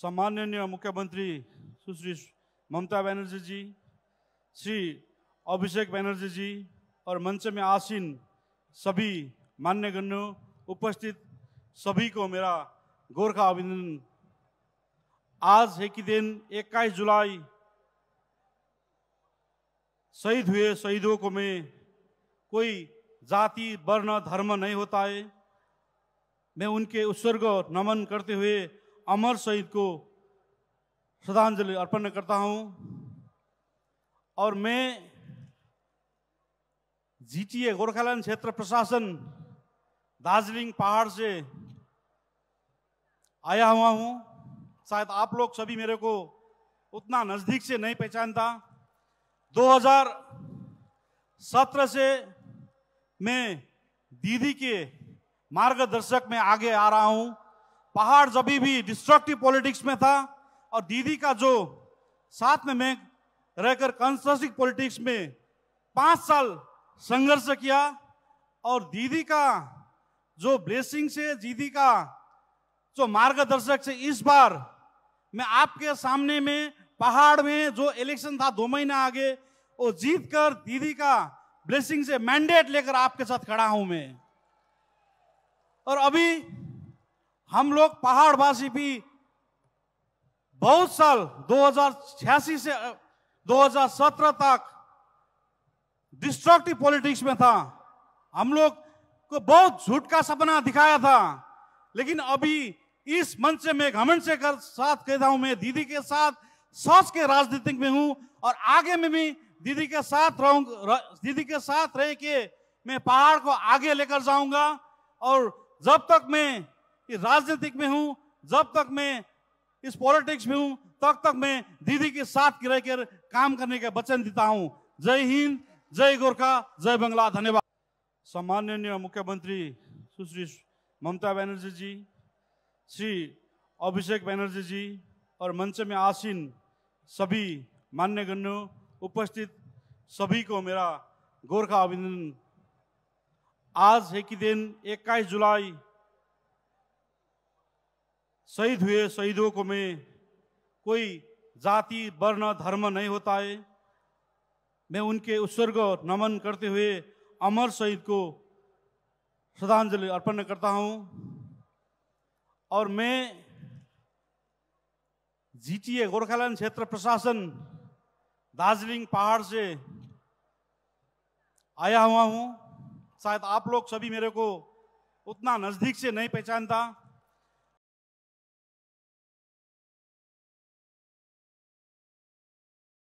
सम्माननीय मुख्यमंत्री सुश्री ममता बनर्जी जी श्री अभिषेक बनर्जी जी और मंच में आसीन सभी मान्य गण्य उपस्थित सभी को मेरा गोरखा अभिनंदन आज है कि दिन 21 जुलाई शहीद हुए शहीदों को में कोई जाति वर्ण धर्म नहीं होता है मैं उनके उत्सर्ग नमन करते हुए अमर शहीद को श्रद्धांजलि अर्पण करता हूँ और मैं जीटीए गोरखालैंड क्षेत्र प्रशासन दार्जिलिंग पहाड़ से आया हुआ हूँ शायद आप लोग सभी मेरे को उतना नज़दीक से नहीं पहचानता 2017 से मैं दीदी के मार्गदर्शक में आगे आ रहा हूँ पहाड़ जब भी डिस्ट्रक्टिव पॉलिटिक्स में था और दीदी का जो साथ में मैं रहकर कंस्ट्रक्टिव पॉलिटिक्स में पाँच साल संघर्ष किया और दीदी का जो ब्लेसिंग से दीदी का जो मार्गदर्शक से इस बार मैं आपके सामने में पहाड़ में जो इलेक्शन था दो महीना आगे वो जीत कर दीदी का ब्लेसिंग से मैंडेट लेकर आपके साथ खड़ा हूं मैं और अभी हम लोग पहाड़वासी भी बहुत साल दो से 2017 तक डिस्ट्रक्टिव पॉलिटिक्स में था हम लोग को बहुत झूठ का सपना दिखाया था लेकिन अभी इस मंच से मैं घमंड से कर साथ कहता हूं मैं दीदी के साथ सच के राजनीतिक में हूं और आगे में भी दीदी के साथ रहूं दीदी के साथ रह के मैं पहाड़ को आगे लेकर जाऊंगा और जब तक मैं कि राजनीतिक में हूं जब तक मैं इस पॉलिटिक्स में हूं तब तक मैं दीदी के साथ रहकर काम करने का वचन देता हूं जय हिंद जय गोरखा जय बंगला धन्यवाद सम्माननीय मुख्यमंत्री सुश्री ममता बनर्जी जी श्री अभिषेक बनर्जी जी और मंच में आसीन सभी मान्य गण्यों उपस्थित सभी को मेरा गोरखा अभिनंदन आज है कि दिन 21 जुलाई शहीद हुए शहीदों को में कोई जाति वर्ण धर्म नहीं होता है मैं उनके उत्सर्ग नमन करते हुए अमर शहीद को श्रद्धांजलि अर्पण करता हूँ और मैं जीटीए गोरखालैंड क्षेत्र प्रशासन दार्जिलिंग पहाड़ से आया हुआ हूँ शायद आप लोग सभी मेरे को उतना नज़दीक से नहीं पहचानता